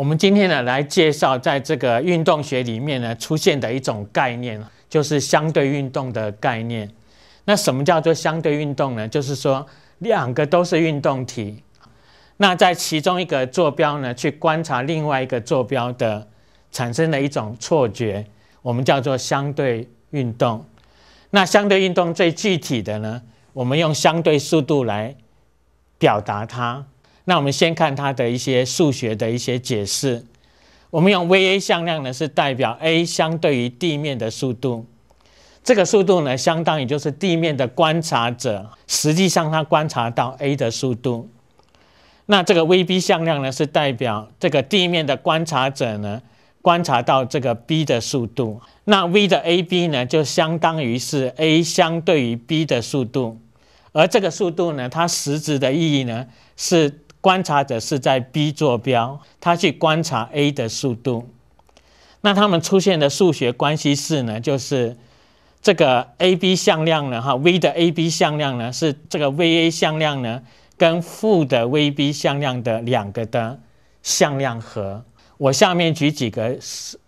我们今天呢来介绍，在这个运动学里面呢出现的一种概念，就是相对运动的概念。那什么叫做相对运动呢？就是说两个都是运动体，那在其中一个坐标呢去观察另外一个坐标的产生的一种错觉，我们叫做相对运动。那相对运动最具体的呢，我们用相对速度来表达它。那我们先看它的一些数学的一些解释。我们用 v a 向量呢，是代表 a 相对于地面的速度。这个速度呢，相当于就是地面的观察者实际上他观察到 a 的速度。那这个 v b 向量呢，是代表这个地面的观察者呢观察到这个 b 的速度。那 v 的 a b 呢，就相当于是 a 相对于 b 的速度。而这个速度呢，它实质的意义呢是。观察者是在 B 坐标，他去观察 A 的速度，那他们出现的数学关系式呢，就是这个 A B 向量呢，哈，V 的 A B 向量呢，是这个 V A 向量呢，跟负的 V B 向量的两个的向量和。我下面举几个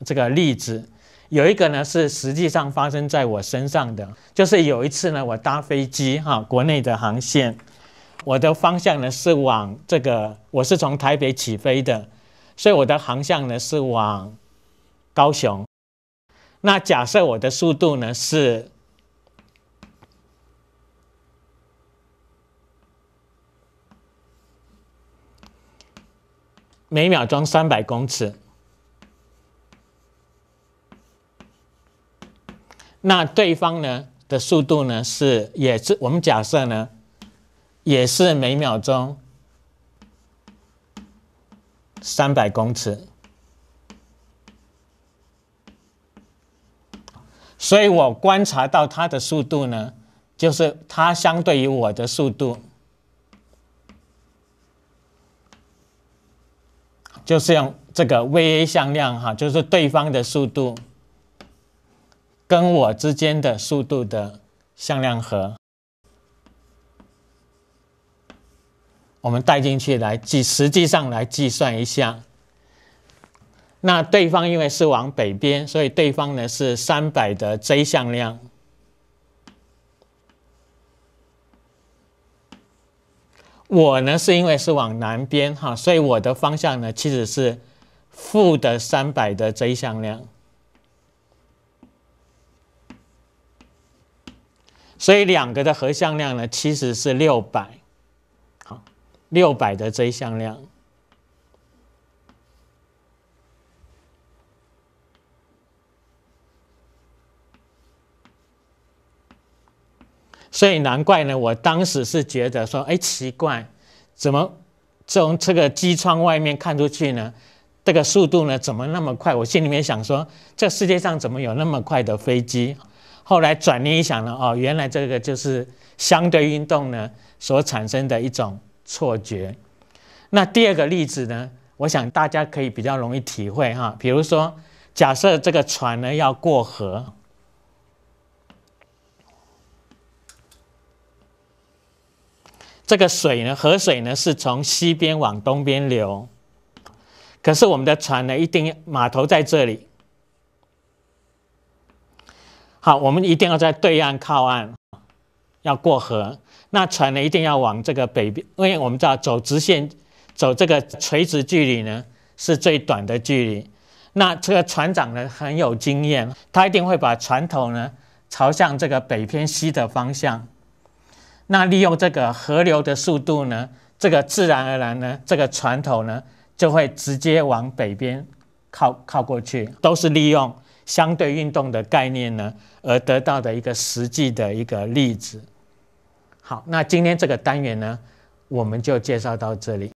这个例子，有一个呢是实际上发生在我身上的，就是有一次呢，我搭飞机哈，国内的航线。我的方向呢是往这个，我是从台北起飞的，所以我的航向呢是往高雄。那假设我的速度呢是每秒钟三百公尺，那对方呢的速度呢是也是我们假设呢。也是每秒钟三百公尺，所以我观察到它的速度呢，就是它相对于我的速度，就是用这个 v a 向量哈，就是对方的速度跟我之间的速度的向量和。我们带进去来计，实际上来计算一下。那对方因为是往北边，所以对方呢是三百的 j 向量。我呢是因为是往南边哈，所以我的方向呢其实是负的三百的 j 向量。所以两个的和向量呢其实是六百。六百的这一向量，所以难怪呢。我当时是觉得说，哎，奇怪，怎么从这个机窗外面看出去呢？这个速度呢，怎么那么快？我心里面想说，这世界上怎么有那么快的飞机？后来转念一想呢，哦，原来这个就是相对运动呢所产生的一种。错觉。那第二个例子呢？我想大家可以比较容易体会哈。比如说，假设这个船呢要过河，这个水呢，河水呢是从西边往东边流，可是我们的船呢，一定码头在这里。好，我们一定要在对岸靠岸。要过河，那船呢一定要往这个北边，因为我们知道走直线，走这个垂直距离呢是最短的距离。那这个船长呢很有经验，他一定会把船头呢朝向这个北偏西的方向。那利用这个河流的速度呢，这个自然而然呢，这个船头呢就会直接往北边靠靠过去，都是利用相对运动的概念呢而得到的一个实际的一个例子。好，那今天这个单元呢，我们就介绍到这里。